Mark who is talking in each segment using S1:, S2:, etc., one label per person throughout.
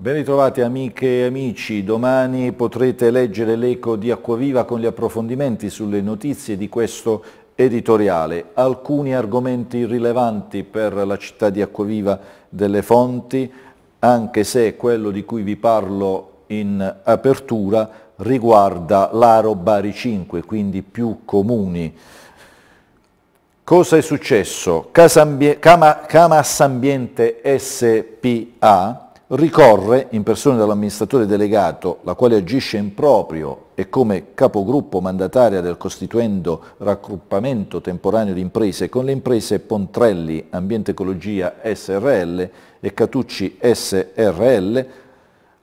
S1: Ben ritrovati amiche e amici, domani potrete leggere l'eco di Acquaviva con gli approfondimenti sulle notizie di questo editoriale. Alcuni argomenti rilevanti per la città di Acquaviva delle fonti, anche se quello di cui vi parlo in apertura riguarda l'Aro Bari 5, quindi più comuni. Cosa è successo? Casambiente, Camas Ambiente SPA ricorre in persona dell'amministratore delegato, la quale agisce in proprio e come capogruppo mandataria del costituendo raccruppamento temporaneo di imprese con le imprese Pontrelli Ambiente Ecologia SRL e Catucci SRL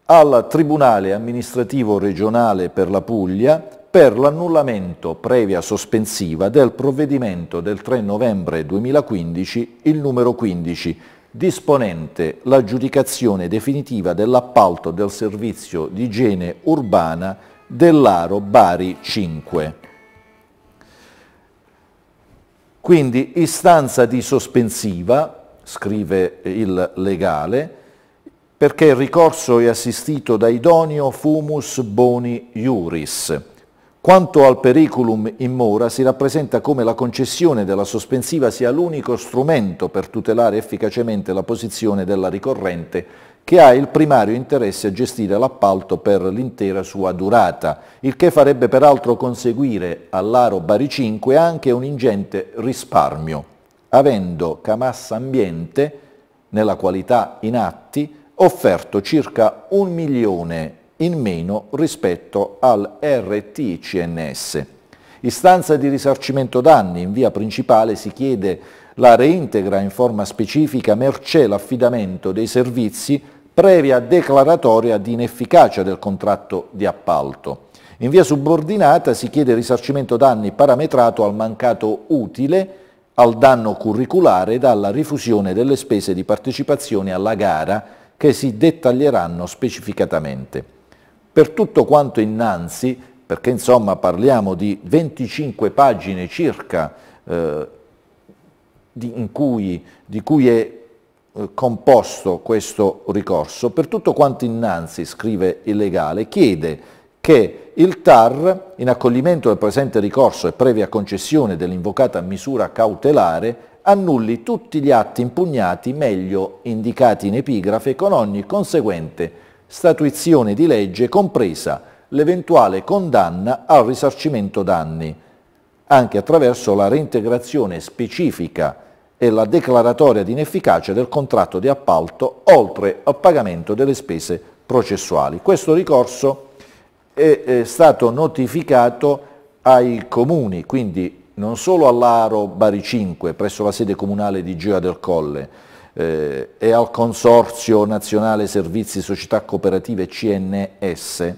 S1: al Tribunale amministrativo regionale per la Puglia per l'annullamento previa sospensiva del provvedimento del 3 novembre 2015, il numero 15, disponente l'aggiudicazione definitiva dell'appalto del servizio di igiene urbana dell'Aro Bari 5. Quindi istanza di sospensiva, scrive il legale, perché il ricorso è assistito da idoneo fumus boni iuris, quanto al periculum in mora, si rappresenta come la concessione della sospensiva sia l'unico strumento per tutelare efficacemente la posizione della ricorrente che ha il primario interesse a gestire l'appalto per l'intera sua durata, il che farebbe peraltro conseguire all'Aro Bari 5 anche un ingente risparmio, avendo Camassa Ambiente, nella qualità in atti, offerto circa un milione di in meno rispetto al RTCNS. Istanza di risarcimento danni in via principale si chiede la reintegra in forma specifica mercé l'affidamento dei servizi previa declaratoria di inefficacia del contratto di appalto. In via subordinata si chiede risarcimento danni parametrato al mancato utile, al danno curriculare ed alla rifusione delle spese di partecipazione alla gara che si dettaglieranno specificatamente per tutto quanto innanzi, perché insomma parliamo di 25 pagine circa eh, di, cui, di cui è eh, composto questo ricorso, per tutto quanto innanzi, scrive il legale, chiede che il TAR, in accoglimento del presente ricorso e previa concessione dell'invocata misura cautelare, annulli tutti gli atti impugnati meglio indicati in epigrafe con ogni conseguente statuizione di legge compresa l'eventuale condanna al risarcimento danni, anche attraverso la reintegrazione specifica e la declaratoria di inefficacia del contratto di appalto oltre al pagamento delle spese processuali. Questo ricorso è, è stato notificato ai comuni, quindi non solo all'Aro Bari 5 presso la sede comunale di Gioia del Colle, eh, e al Consorzio Nazionale Servizi Società Cooperative CNS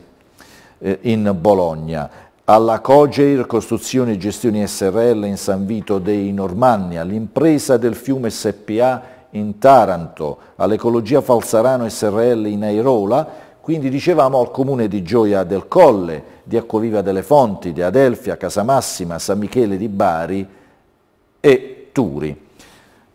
S1: eh, in Bologna, alla Cogeir Costruzioni e Gestioni SRL in San Vito dei Normanni, all'impresa del fiume SPA in Taranto, all'Ecologia Falsarano SRL in Airola, quindi dicevamo al comune di Gioia del Colle, di Acquaviva delle Fonti, di Adelfia, Casamassima, San Michele di Bari e Turi.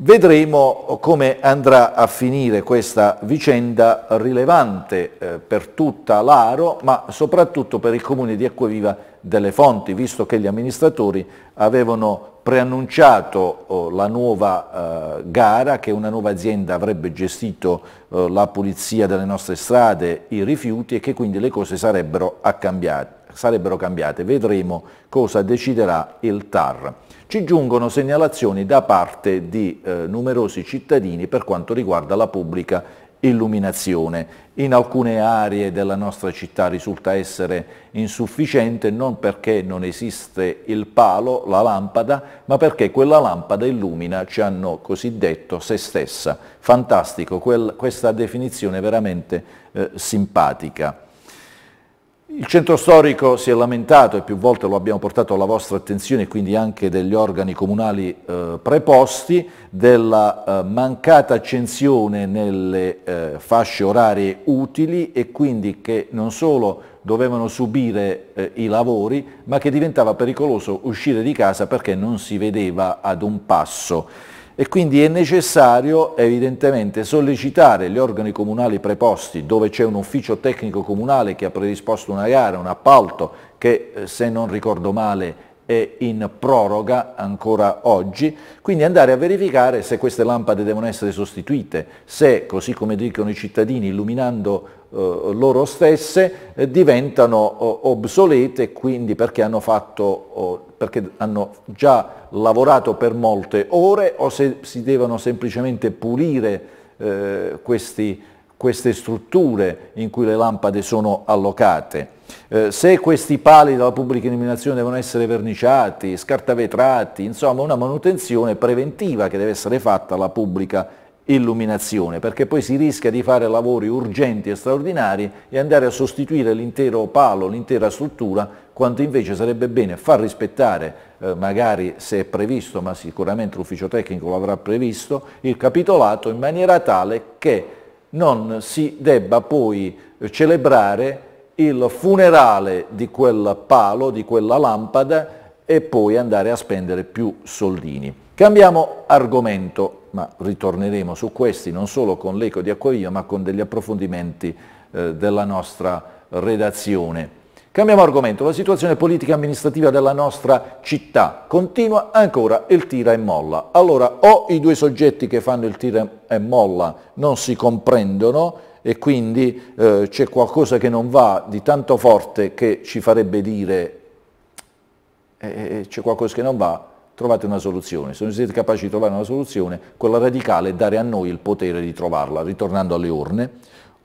S1: Vedremo come andrà a finire questa vicenda rilevante eh, per tutta l'Aro, ma soprattutto per il comune di Acquaviva delle Fonti, visto che gli amministratori avevano preannunciato oh, la nuova eh, gara, che una nuova azienda avrebbe gestito eh, la pulizia delle nostre strade, i rifiuti e che quindi le cose sarebbero, cambiate, sarebbero cambiate. Vedremo cosa deciderà il TAR ci giungono segnalazioni da parte di eh, numerosi cittadini per quanto riguarda la pubblica illuminazione. In alcune aree della nostra città risulta essere insufficiente non perché non esiste il palo, la lampada, ma perché quella lampada illumina, ci hanno cosiddetto, se stessa. Fantastico, quel, questa definizione veramente eh, simpatica. Il centro storico si è lamentato e più volte lo abbiamo portato alla vostra attenzione e quindi anche degli organi comunali eh, preposti della eh, mancata accensione nelle eh, fasce orarie utili e quindi che non solo dovevano subire eh, i lavori ma che diventava pericoloso uscire di casa perché non si vedeva ad un passo e quindi è necessario evidentemente sollecitare gli organi comunali preposti dove c'è un ufficio tecnico comunale che ha predisposto una gara, un appalto che eh, se non ricordo male è in proroga ancora oggi, quindi andare a verificare se queste lampade devono essere sostituite, se, così come dicono i cittadini, illuminando eh, loro stesse eh, diventano eh, obsolete quindi perché hanno, fatto, perché hanno già lavorato per molte ore o se si devono semplicemente pulire eh, questi, queste strutture in cui le lampade sono allocate. Eh, se questi pali della pubblica illuminazione devono essere verniciati, scartavetrati, insomma una manutenzione preventiva che deve essere fatta alla pubblica illuminazione illuminazione, perché poi si rischia di fare lavori urgenti e straordinari e andare a sostituire l'intero palo, l'intera struttura, quanto invece sarebbe bene far rispettare, eh, magari se è previsto, ma sicuramente l'ufficio tecnico lo avrà previsto, il capitolato in maniera tale che non si debba poi eh, celebrare il funerale di quel palo, di quella lampada e poi andare a spendere più soldini. Cambiamo argomento ma ritorneremo su questi non solo con l'eco di Acquavio ma con degli approfondimenti eh, della nostra redazione. Cambiamo argomento, la situazione politica e amministrativa della nostra città continua ancora il tira e molla. Allora o i due soggetti che fanno il tira e molla non si comprendono e quindi eh, c'è qualcosa che non va di tanto forte che ci farebbe dire eh, eh, eh c'è qualcosa che non va, trovate una soluzione, se non siete capaci di trovare una soluzione, quella radicale è dare a noi il potere di trovarla, ritornando alle urne,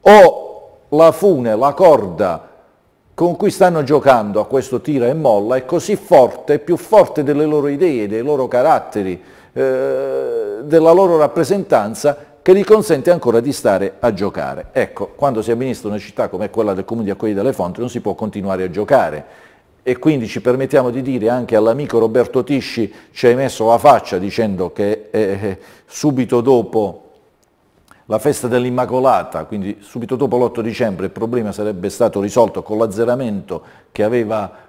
S1: o la fune, la corda con cui stanno giocando a questo tira e molla è così forte, più forte delle loro idee, dei loro caratteri, eh, della loro rappresentanza, che gli consente ancora di stare a giocare. Ecco, quando si amministra una città come quella del Comune di Accoglie delle Fonti non si può continuare a giocare, e quindi ci permettiamo di dire anche all'amico Roberto Tisci ci hai messo la faccia dicendo che eh, eh subito dopo la festa dell'Immacolata, quindi subito dopo l'8 dicembre il problema sarebbe stato risolto con l'azzeramento che,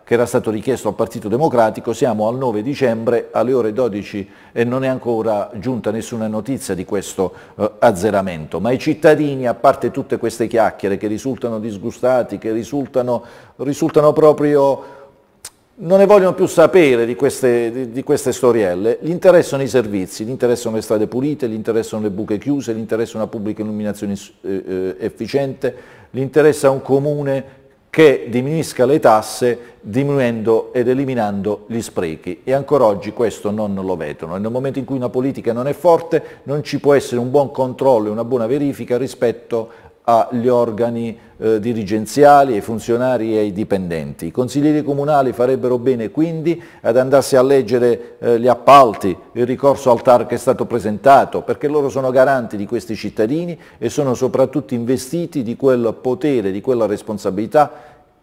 S1: che era stato richiesto al Partito Democratico, siamo al 9 dicembre alle ore 12 e non è ancora giunta nessuna notizia di questo eh, azzeramento, ma i cittadini, a parte tutte queste chiacchiere che risultano disgustati, che risultano, risultano proprio non ne vogliono più sapere di queste, di, di queste, storielle, gli interessano i servizi, gli interessano le strade pulite, gli interessano le buche chiuse, gli interessa una pubblica illuminazione eh, eh efficiente, gli interessa un comune che diminuisca le tasse diminuendo ed eliminando gli sprechi e ancora oggi questo non lo vedono. Nel momento in cui una politica non è forte non ci può essere un buon controllo e una buona verifica rispetto agli organi eh, dirigenziali, ai funzionari e ai dipendenti. I consiglieri comunali farebbero bene quindi ad andarsi a leggere eh, gli appalti, il ricorso al TAR che è stato presentato, perché loro sono garanti di questi cittadini e sono soprattutto investiti di quel potere, di quella responsabilità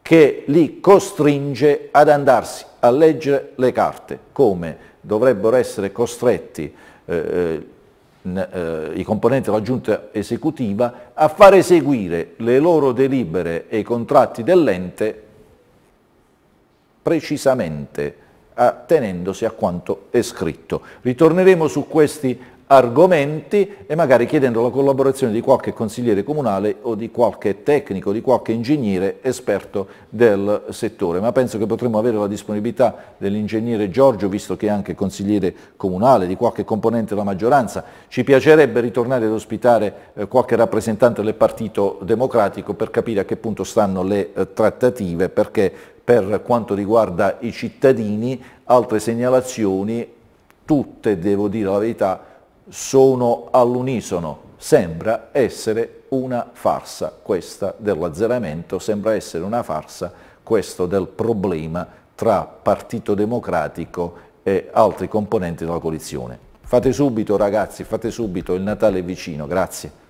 S1: che li costringe ad andarsi a leggere le carte, come dovrebbero essere costretti eh, eh eh, i componenti della giunta esecutiva a far eseguire le loro delibere e i contratti dell'ente precisamente attenendosi a quanto è scritto. Ritorneremo su questi argomenti e magari chiedendo la collaborazione di qualche consigliere comunale o di qualche tecnico, di qualche ingegnere esperto del settore, ma penso che potremmo avere la disponibilità dell'ingegnere Giorgio, visto che è anche consigliere comunale, di qualche componente della maggioranza. Ci piacerebbe ritornare ad ospitare eh, qualche rappresentante del Partito Democratico per capire a che punto stanno le eh, trattative, perché per quanto riguarda i cittadini, altre segnalazioni, tutte devo dire la verità, sono all'unisono. Sembra essere una farsa questa dell'azzeramento, sembra essere una farsa questo del problema tra Partito Democratico e altri componenti della coalizione. Fate subito ragazzi, fate subito, il Natale è vicino, grazie.